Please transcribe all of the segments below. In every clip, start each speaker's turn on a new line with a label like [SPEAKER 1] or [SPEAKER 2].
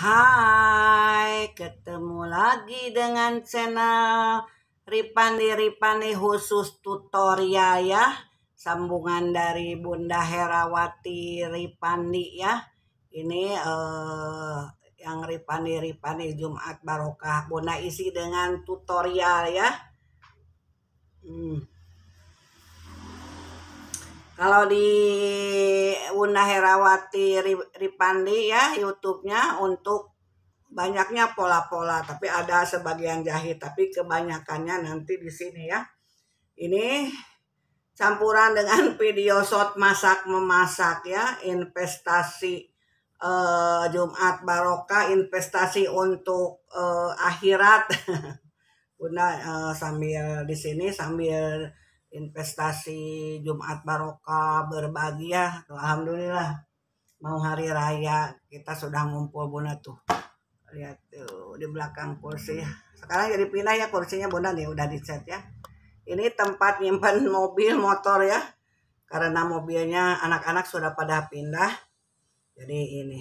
[SPEAKER 1] Hai, ketemu lagi dengan channel Ripani Ripani khusus tutorial ya. Sambungan dari Bunda Herawati Ripani ya. Ini eh, yang Ripani Ripani Jumat Barokah. Bunda isi dengan tutorial ya. Hmm. Kalau di Wunda Herawati Ripandi ya YouTube-nya untuk banyaknya pola-pola, tapi ada sebagian jahit, tapi kebanyakannya nanti di sini ya. Ini campuran dengan video shot masak memasak ya, investasi eh, Jumat Barokah, investasi untuk eh, akhirat. Bunda eh, sambil di sini sambil investasi Jumat Barokah berbahagia Alhamdulillah mau hari raya kita sudah ngumpul Bunda tuh lihat tuh di belakang kursi sekarang jadi pindah ya kursinya Bunda nih udah di set ya ini tempat nyimpan mobil motor ya karena mobilnya anak-anak sudah pada pindah jadi ini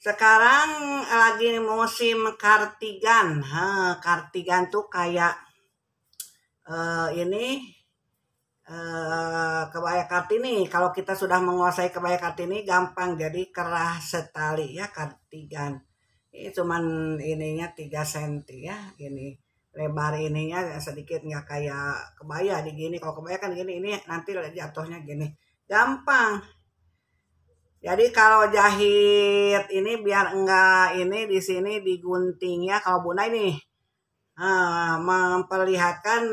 [SPEAKER 1] sekarang lagi musim kartigan ha, kartigan tuh kayak uh, ini uh, kebaya kartini kalau kita sudah menguasai kebaya kartini gampang jadi kerah setali ya kartigan ini cuman ininya 3 cm ya ini lebar ininya sedikit nggak kayak kebaya di gini kalau kebaya kan gini ini nanti jatuhnya gini gampang jadi kalau jahit ini biar enggak ini di sini digunting ya kalau buna ini uh, memperlihatkan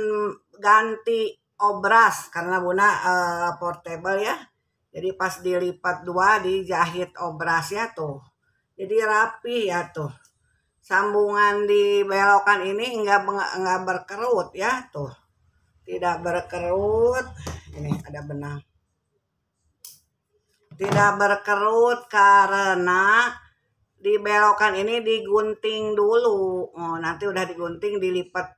[SPEAKER 1] ganti obras karena guna uh, eh, portable ya. Jadi pas dilipat dua dijahit obras ya tuh. Jadi rapi ya tuh. Sambungan di belokan ini enggak enggak berkerut ya tuh. Tidak berkerut. Ini ada benang. Tidak berkerut karena di belokan ini digunting dulu oh, nanti udah digunting dilipat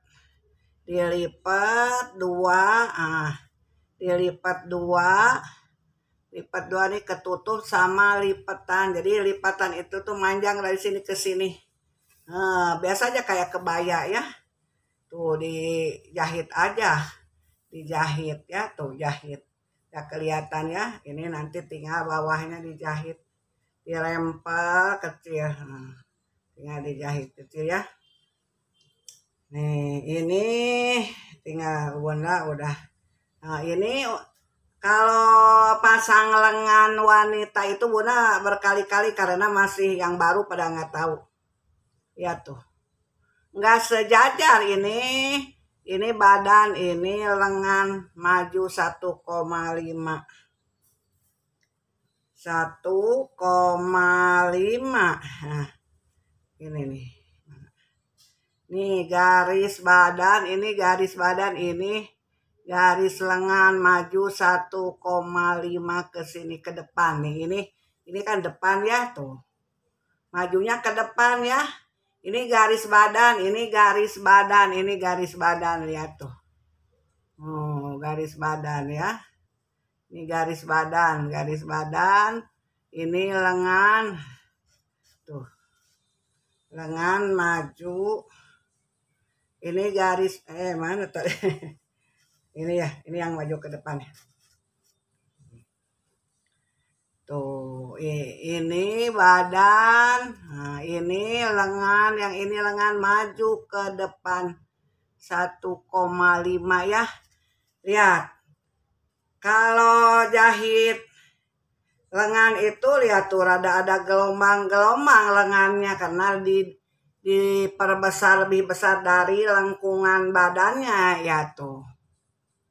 [SPEAKER 1] dilipat dua ah dilipat dua lipat dua nih ketutup sama lipatan jadi lipatan itu tuh manjang dari sini ke sini nah, biasa aja kayak kebaya ya tuh dijahit aja dijahit ya tuh jahit ya kelihatan ya ini nanti tinggal bawahnya dijahit dirempel kecil ya. nah, tinggal dijahit kecil ya nih ini tinggal bunda udah nah, ini kalau pasang lengan wanita itu bunda berkali-kali karena masih yang baru pada nggak tahu ya tuh nggak sejajar ini ini badan ini lengan maju 1,5 1,5 nah ini nih nih garis badan ini garis badan ini garis lengan maju 1,5 ke sini ke depan nih ini ini kan depan ya tuh majunya ke depan ya ini garis badan ini garis badan ini garis badan lihat tuh oh garis badan ya ini garis badan garis badan ini lengan tuh lengan maju ini garis eh mana tadi ini ya ini yang maju ke depan ya tuh ini badan nah, ini lengan yang ini lengan maju ke depan 1,5 ya lihat kalau jahit lengan itu lihat tuh rada ada gelombang-gelombang lengannya karena di diperbesar lebih besar dari lengkungan badannya ya tuh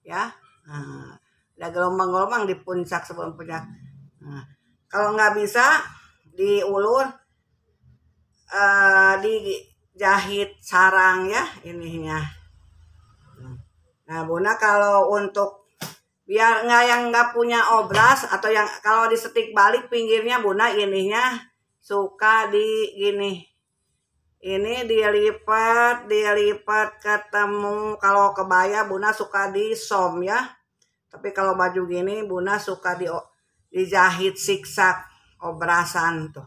[SPEAKER 1] ya nah, ada gelombang-gelombang di puncak sebelum puncak nah, kalau nggak bisa diulur eh, di dijahit sarang ya ininya nah bunda kalau untuk biar nggak yang nggak punya obras atau yang kalau di setik balik pinggirnya bunda ininya suka di gini ini dilipat dilipat ketemu kalau kebaya bunda suka di som ya tapi kalau baju gini bunda suka di dijahit siksak obrasan tuh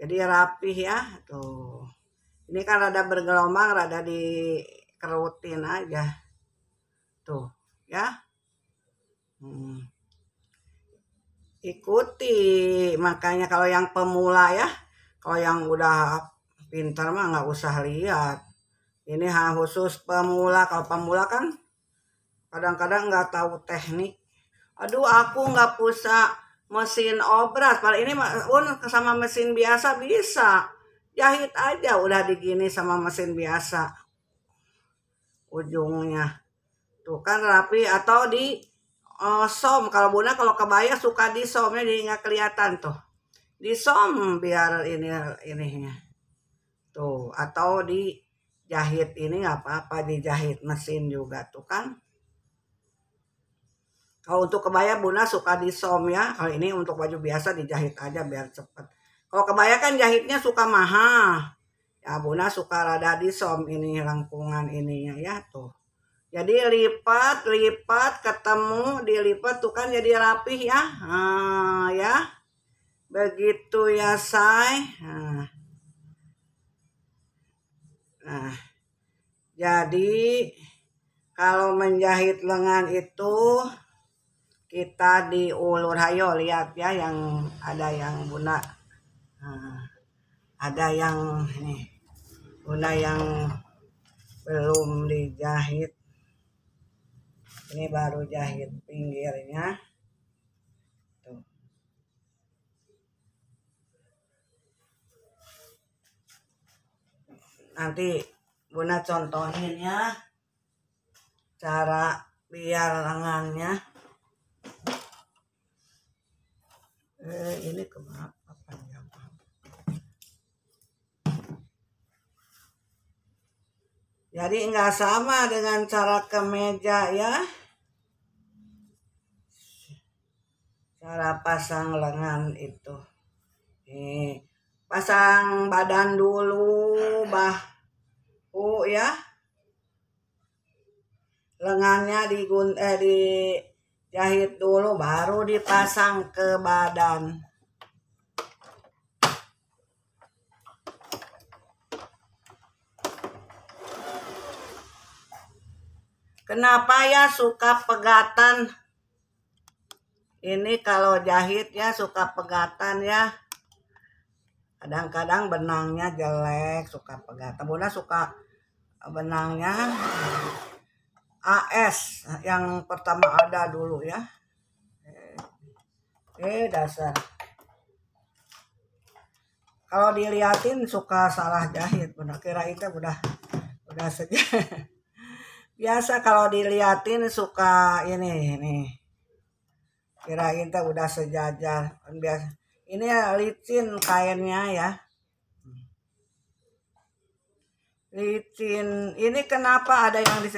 [SPEAKER 1] jadi rapih ya tuh ini kan rada bergelombang rada dikerutin aja tuh ya Hmm. Ikuti, makanya kalau yang pemula ya, kalau yang udah pintar mah nggak usah lihat. Ini khusus pemula, kalau pemula kan kadang-kadang nggak tahu teknik. Aduh, aku nggak bisa mesin obras. Kalau ini un sama mesin biasa bisa. Jahit aja udah digini sama mesin biasa. Ujungnya. Tuh kan rapi atau di uh, som kalau bunda kalau kebaya suka di somnya jadi nggak kelihatan tuh di som biar ini ininya tuh atau di jahit ini nggak apa-apa dijahit mesin juga tuh kan kalau untuk kebaya bunda suka di som ya kalau ini untuk baju biasa dijahit aja biar cepet kalau kebaya kan jahitnya suka mahal ya bunda suka rada di som ini rangkungan ininya ya tuh jadi lipat lipat ketemu dilipat tuh kan jadi rapih ya nah, ya begitu ya say nah. nah jadi kalau menjahit lengan itu kita diulur hayo lihat ya yang ada yang bunda nah, ada yang nih bunda yang belum dijahit ini baru jahit pinggirnya tuh nanti bunda contohin ya cara biar lengannya eh, ini kemana Jadi nggak sama dengan cara kemeja ya. Cara pasang lengan itu. Nih, pasang badan dulu, bah, oh ya. Lengannya digun eh jahit dulu baru dipasang ke badan. Kenapa ya suka pegatan? Ini kalau jahit ya suka pegatan ya. Kadang-kadang benangnya jelek, suka pegatan. Bunda suka benangnya AS yang pertama ada dulu ya. Eh, eh dasar. Kalau diliatin suka salah jahit, bunda kira itu udah udah sejak. biasa kalau diliatin suka ini ini kirain teh udah sejajar biasa ini ya licin kainnya ya licin ini kenapa ada yang di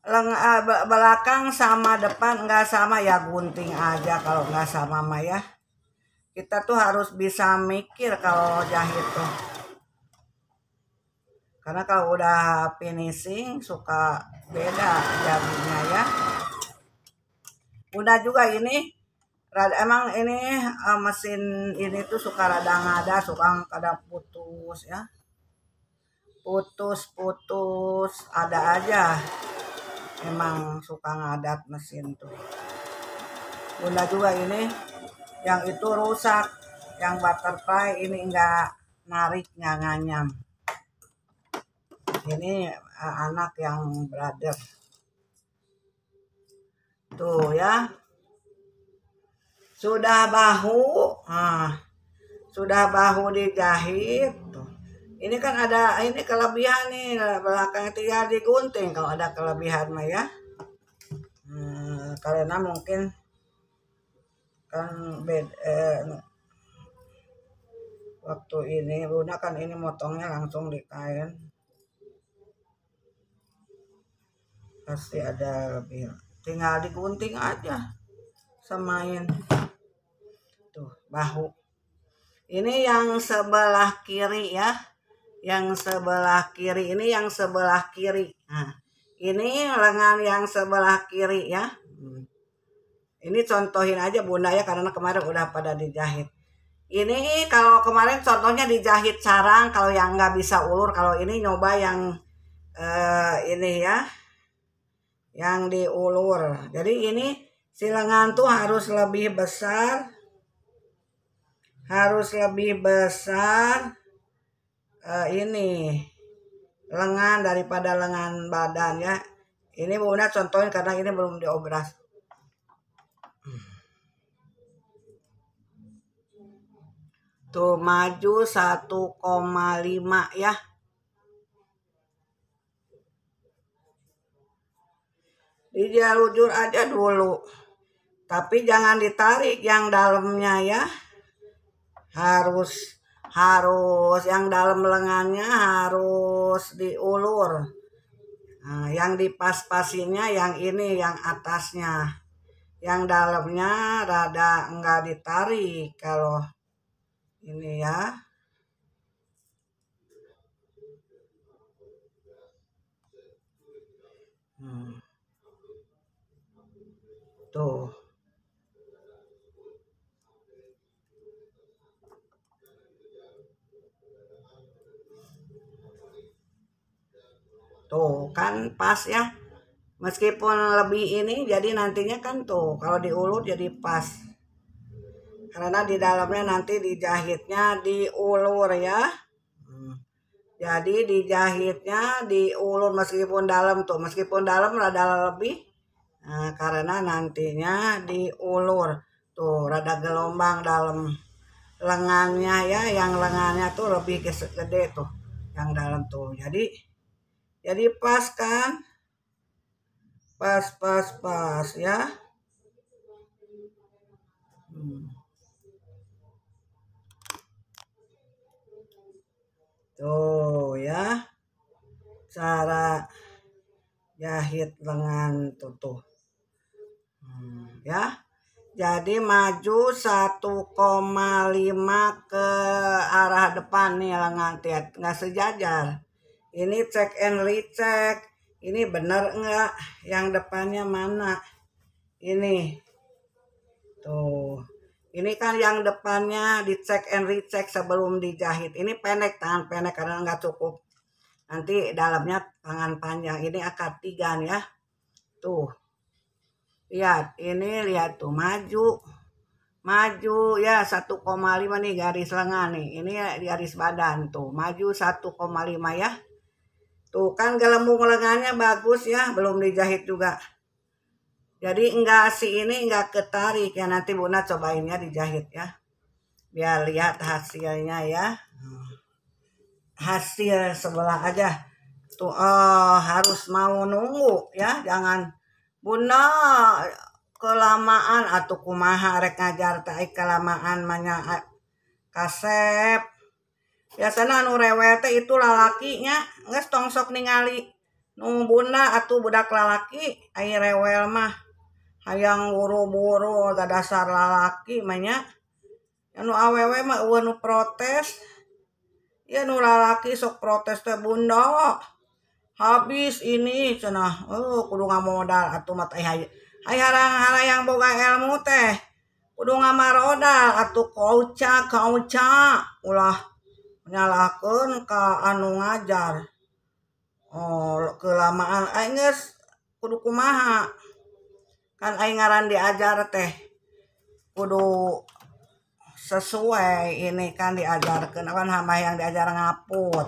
[SPEAKER 1] Leng, ah, belakang sama depan nggak sama ya gunting aja kalau nggak sama mah ya kita tuh harus bisa mikir kalau jahit tuh karena kalau udah finishing suka beda jadinya ya. Udah juga ini emang ini eh, mesin ini tuh suka rada ngada, suka kadang putus ya. Putus-putus ada aja. Emang suka ngadat mesin tuh. Bunda juga ini yang itu rusak, yang butterfly ini enggak narik, enggak nganyam ini anak yang brother tuh ya sudah bahu nah, sudah bahu dijahit tuh. ini kan ada ini kelebihan nih belakang tiga ya digunting kalau ada kelebihan mah ya hmm, karena mungkin kan bed eh, waktu ini Luna kan ini motongnya langsung di kain pasti ada lebih tinggal digunting aja samain tuh bahu ini yang sebelah kiri ya yang sebelah kiri ini yang sebelah kiri nah ini lengan yang sebelah kiri ya hmm. ini contohin aja bunda ya karena kemarin udah pada dijahit ini kalau kemarin contohnya dijahit sarang kalau yang nggak bisa ulur kalau ini nyoba yang uh, ini ya yang diulur. Jadi ini silengan tuh harus lebih besar, harus lebih besar uh, ini lengan daripada lengan badan ya. Ini Bunda contohin karena ini belum diobras. Tuh maju 1,5 ya. dijalujur aja dulu tapi jangan ditarik yang dalamnya ya harus harus yang dalam lengannya harus diulur nah, yang di pas-pasinya yang ini yang atasnya yang dalamnya rada enggak ditarik kalau ini ya hmm. tuh kan pas ya meskipun lebih ini jadi nantinya kan tuh kalau diulur jadi pas karena di dalamnya nanti dijahitnya diulur ya hmm. jadi dijahitnya diulur meskipun dalam tuh meskipun dalam rada lebih nah, karena nantinya diulur tuh rada gelombang dalam lengannya ya yang lengannya tuh lebih gede tuh yang dalam tuh jadi jadi pas kan? Pas, pas, pas ya. Hmm. Tuh ya. Cara jahit lengan tuh hmm, ya. Jadi maju 1,5 ke arah depan nih lengan tiat nggak sejajar ini cek and recheck ini benar enggak yang depannya mana ini tuh ini kan yang depannya dicek and recheck sebelum dijahit ini pendek tangan pendek karena enggak cukup nanti dalamnya tangan panjang ini akar tiga ya tuh lihat ini lihat tuh maju maju ya 1,5 nih garis lengan nih ini garis badan tuh maju 1,5 ya Tuh kan gelembung lengannya bagus ya, belum dijahit juga. Jadi enggak si ini enggak ketarik ya nanti Bunda cobainnya dijahit ya. Biar lihat hasilnya ya. Hasil sebelah aja. Tuh oh, harus mau nunggu ya, jangan Bunda kelamaan atau kumaha rek ngajar tai kelamaan manya kasep yaW itu lalakinya nge tongsok ningali num Bunda atau budak lalaki airwel mah hayang guruburu udah dasar lalaki main Aww protesya nu lalaki sok protes Bundo habis ini cenah ku modal atau mata yang ilmu teh ngama roda atau kauca kauca ulah nyalakan ke anu ngajar oh kelamaan aing kudu kumaha kan aing ngaran diajar teh kudu sesuai ini kan diajar kan hamba yang diajar ngaput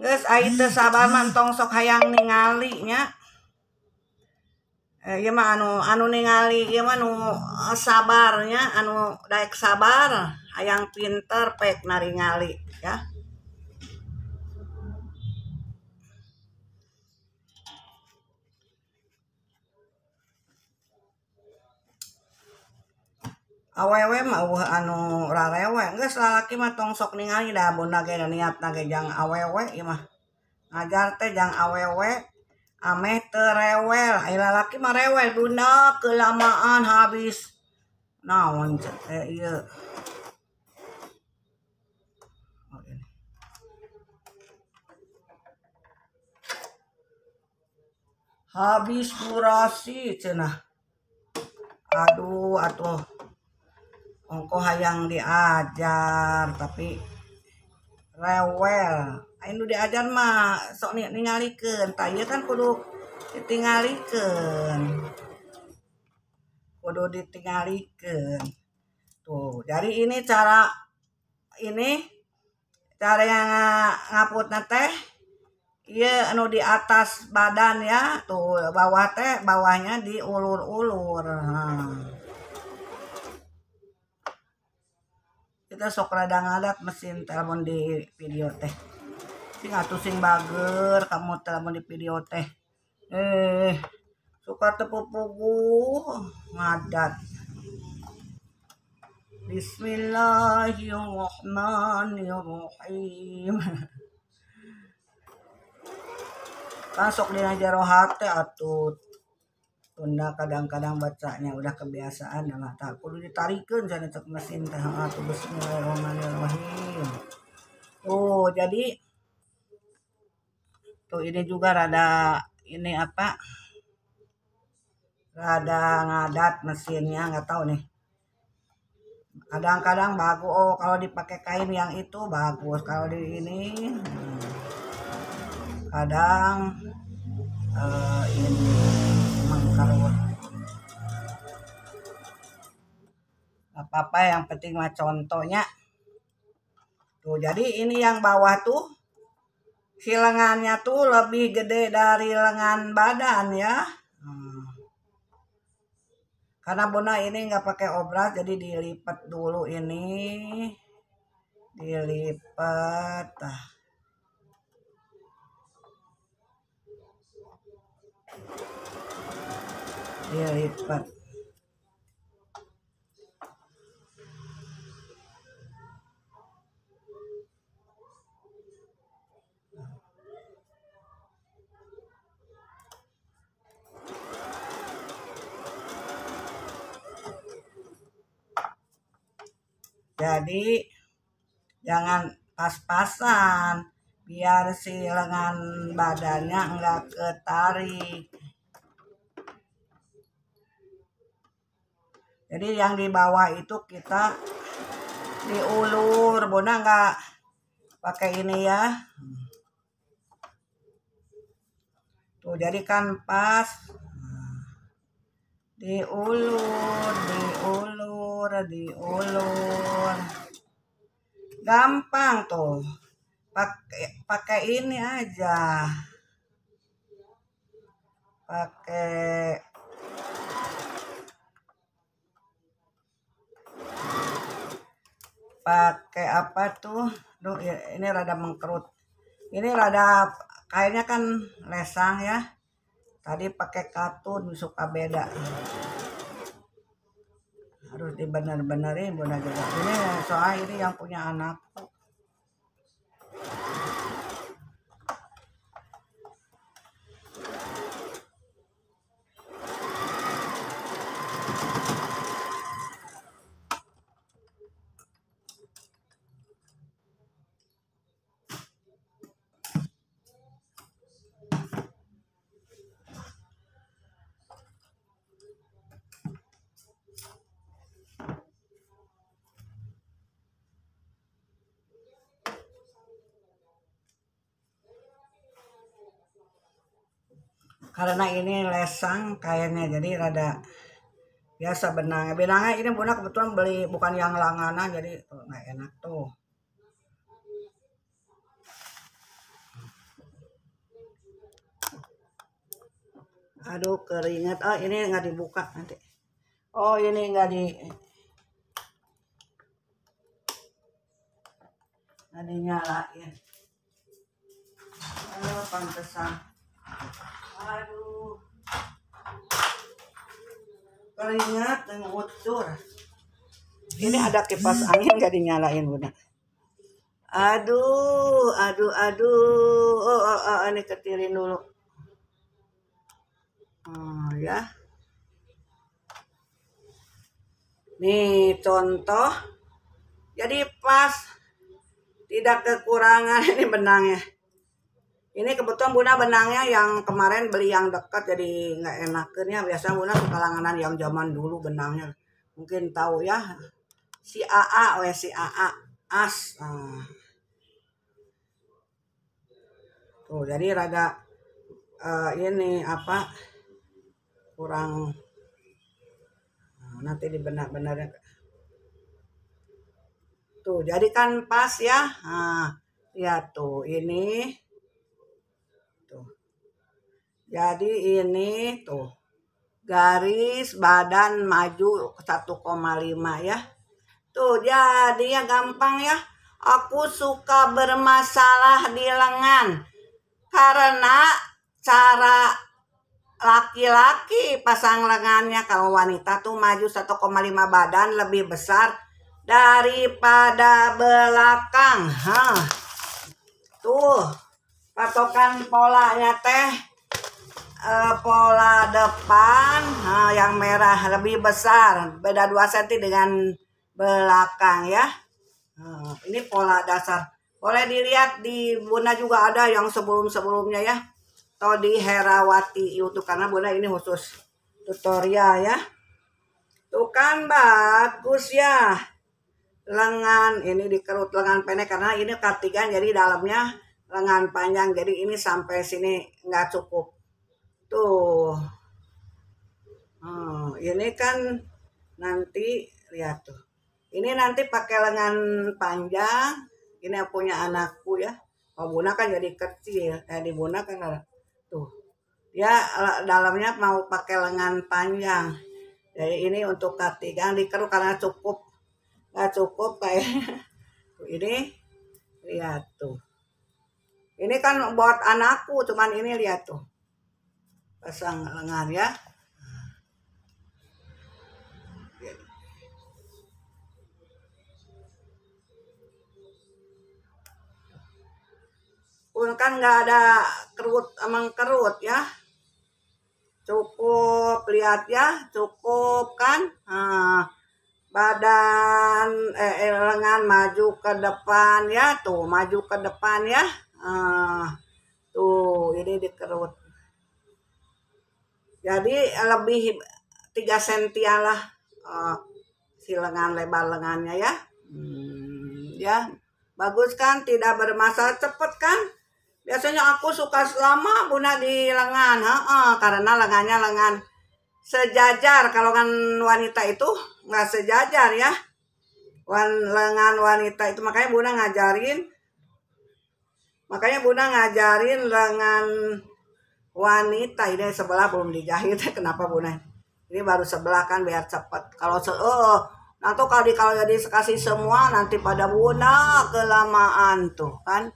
[SPEAKER 1] geus aing teh sabar mantong sok hayang ningali nya eh, ieu mah anu anu ningali gimana mah anu sabarnya anu daek sabar Ayang pinter pek naringali ya. awewe mah uh anu rarewe geus lalaki mah tong sok ningali dah bunda ge niat nage jang awewe ieu mah ngajar teh jang awewe ameh teu rewel ai lalaki mah rewel bunda kelamaan habis naon eh iya. habis durasi cenah aduh atuh ongko hayang diajar tapi rewel ayo diajar mah sok nih tah tanya kan kudu ditinggalikan kudu ditinggalikan tuh dari ini cara ini cara yang ngaput teh Iya, anu di atas badan ya, tuh bawah teh bawahnya diulur-ulur. Nah. Kita sok rada ngadat mesin telepon di video teh. Sing sing bager kamu telepon di video teh. Eh, suka tepuk tepu-pupu ngadat. Bismillahirrahmanirrahim. masuk sok dina jero hati atut tunda kadang-kadang bacanya udah kebiasaan lah tak kudu ditarikin sana cek mesin teh atau bismillahirrahmanirrahim oh jadi tuh ini juga rada ini apa rada ngadat mesinnya nggak tahu nih kadang-kadang bagus oh kalau dipakai kain yang itu bagus kalau di ini hmm kadang uh, ini karuan apa-apa yang penting mah contohnya tuh jadi ini yang bawah tuh si lengannya tuh lebih gede dari lengan badan ya hmm. karena Bona ini nggak pakai obras jadi dilipat dulu ini dilipat ah. Ya hebat. Iya, Jadi jangan pas-pasan biar si lengan badannya enggak ketarik. Jadi yang di bawah itu kita diulur. Bunda nggak pakai ini ya. Tuh jadi kan pas. Diulur, diulur, diulur. Gampang tuh. Pakai pakai ini aja. Pakai pakai apa tuh Duh, ya, ini rada mengkerut ini rada kainnya kan lesang ya tadi pakai katun suka beda harus dibener-benerin bunda juga ini soal ini yang punya anak karena ini lesang kayaknya jadi rada biasa benangnya benangnya ini punya kebetulan beli bukan yang langanan jadi nggak oh, enak tuh aduh keringet oh ini nggak dibuka nanti oh ini nggak di nggak dinyalain oh pantesan Aduh. Keringat dan ngucur. Ini ada kipas angin gak dinyalain, Bunda? Aduh, aduh, aduh. Oh, oh, oh ini ketirin dulu. Oh, ya. Nih, contoh. Jadi pas tidak kekurangan ini benangnya ini kebetulan Bunda benangnya yang kemarin beli yang dekat jadi nggak enaknya biasanya Bunda suka langganan yang zaman dulu benangnya mungkin tahu ya si AA oleh si AA as nah. tuh jadi rada uh, ini apa kurang nah, nanti dibenar-benar tuh jadi kan pas ya nah, ya tuh ini jadi ini tuh garis badan maju 1,5 ya. Tuh jadi ya gampang ya. Aku suka bermasalah di lengan karena cara laki-laki pasang lengannya kalau wanita tuh maju 1,5 badan lebih besar daripada belakang. Hah. Tuh patokan polanya teh uh, pola depan uh, yang merah lebih besar, beda 2 cm dengan belakang ya. Uh, ini pola dasar. Boleh dilihat di Bunda juga ada yang sebelum-sebelumnya ya. Atau di Herawati YouTube karena Bunda ini khusus tutorial ya. Tuh kan bagus ya. Lengan ini dikerut lengan pendek karena ini kartigan jadi dalamnya lengan panjang jadi ini sampai sini nggak cukup Tuh. Oh, ini kan nanti lihat tuh. Ini nanti pakai lengan panjang. Ini yang punya anakku ya. Kalau oh, Buna kan jadi kecil. Eh di Buna kan tuh. ya dalamnya mau pakai lengan panjang. Jadi ini untuk kaki jangan dikeruk karena cukup nggak cukup kayak ini lihat tuh. Ini kan buat anakku, cuman ini lihat tuh pasang lengan ya pun kan nggak ada kerut emang kerut ya cukup lihat ya cukup kan nah, badan eh, eh lengan maju ke depan ya tuh maju ke depan ya nah, tuh ini dikerut jadi eh, lebih 3 sentian lah uh, si lengan lebar lengannya ya hmm. ya bagus kan tidak bermasalah cepet kan biasanya aku suka selama bunda di lengan ha -ha, karena lengannya lengan sejajar kalau kan wanita itu nggak sejajar ya Wan, lengan wanita itu makanya bunda ngajarin makanya bunda ngajarin lengan wanita ini sebelah belum dijahit kenapa bu Nen? ini baru sebelah kan biar cepet kalau se oh, nanti kalau kalau jadi kasih semua nanti pada buna kelamaan tuh kan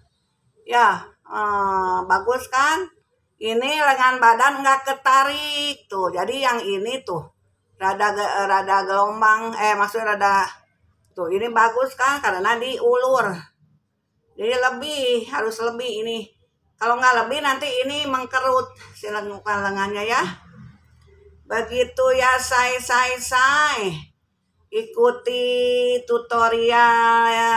[SPEAKER 1] ya eh, bagus kan ini lengan badan nggak ketarik tuh jadi yang ini tuh rada rada gelombang eh maksudnya rada tuh ini bagus kan karena diulur jadi lebih harus lebih ini kalau nggak lebih nanti ini mengkerut si lengannya ya. Begitu ya say say say. Ikuti tutorial ya,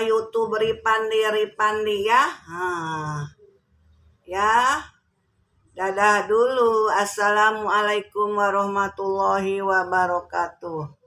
[SPEAKER 1] YouTube Ripandi Ripandi ya. Nah, ya. Dadah dulu. Assalamualaikum warahmatullahi wabarakatuh.